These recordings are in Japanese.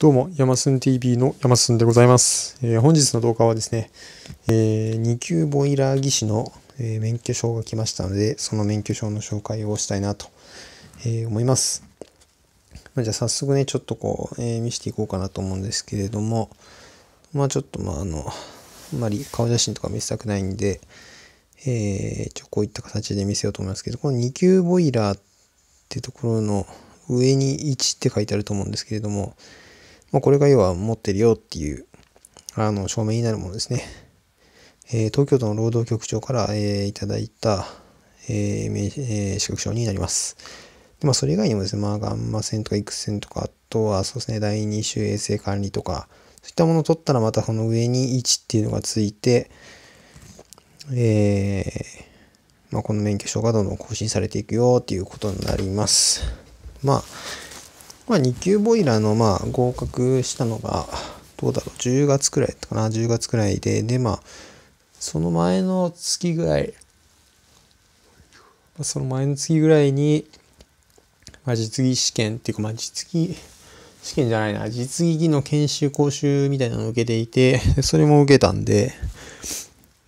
どうも、ヤマスン TV のヤマスンでございます。えー、本日の動画はですね、えー、2級ボイラー技師の、えー、免許証が来ましたので、その免許証の紹介をしたいなと、え思います。まあ、じゃあ早速ね、ちょっとこう、え見せていこうかなと思うんですけれども、まあちょっとまああの、あんまり顔写真とか見せたくないんで、えー、ちょこういった形で見せようと思いますけど、この2級ボイラーってところの上に1って書いてあると思うんですけれども、まあ、これが要は持ってるよっていう、あの、証明になるものですね。えー、東京都の労働局長から、えー、いただいた、えー、資格証になります。でまあ、それ以外にもですね、まあ、ガンマ線とか X 線とか、あとはそうですね、第2種衛生管理とか、そういったものを取ったらまたこの上に位置っていうのがついて、えー、まあ、この免許証がどんどん更新されていくよっていうことになります。まあまあ、2級ボイラーの、まあ、合格したのが、どうだろう、10月くらいかな、10月くらいで、で、まあ、その前の月ぐらい、その前の月ぐらいに、まあ、実技試験っていうか、まあ、実技試験じゃないな、実技の研修講習みたいなのを受けていて、それも受けたんで、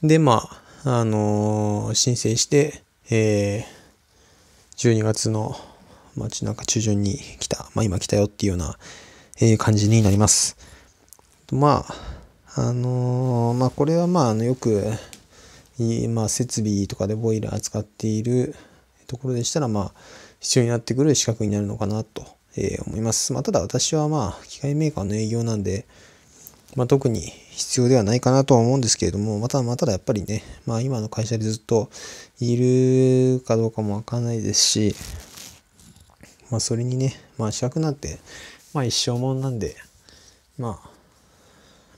で、まあ、あのー、申請して、えー、12月の街中中旬に来た、まあ今来たよっていうような、え感じになります。まあ、あのー、まあこれはまああのよく、まあ設備とかでボイラー使っているところでしたら、まあ必要になってくる資格になるのかなと、え思います。まあただ私はまあ機械メーカーの営業なんで、まあ、特に必要ではないかなとは思うんですけれども、また、まただやっぱりね、まあ今の会社でずっといるかどうかもわかんないですし、まあ、それにね、まあ、尺なんて、まあ、一生もんなんで、まあ、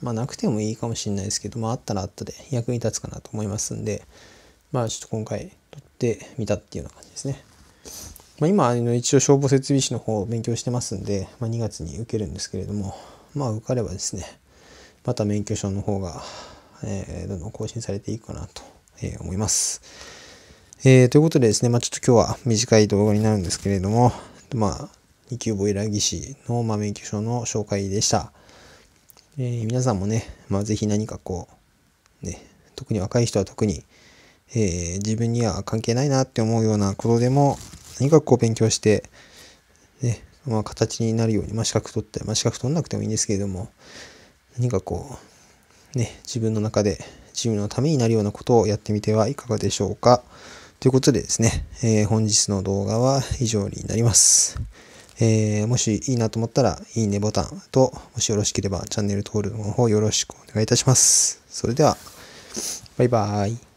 まあ、なくてもいいかもしれないですけど、まあ、あったらあったで役に立つかなと思いますんで、まあ、ちょっと今回撮ってみたっていうような感じですね。まあ、今、あの一応消防設備士の方を勉強してますんで、まあ、2月に受けるんですけれども、まあ、受かればですね、また免許証の方が、えー、どんどん更新されていくかなと、えー、思います。えー、ということでですね、まあ、ちょっと今日は短い動画になるんですけれども、まあ、2級ボイラー技師の、ま免許証の紹介でした。えー、皆さんもね、まあ、ぜひ何かこう、ね、特に若い人は特に、えー、自分には関係ないなって思うようなことでも、何かこう勉強して、ね、まあ、形になるように、まあ、資格取って、まあ、資格取んなくてもいいんですけれども、何かこう、ね、自分の中で自分のためになるようなことをやってみてはいかがでしょうか。ということでですね、えー、本日の動画は以上になります。えー、もしいいなと思ったら、いいねボタンと、もしよろしければチャンネル登録の方よろしくお願いいたします。それでは、バイバーイ。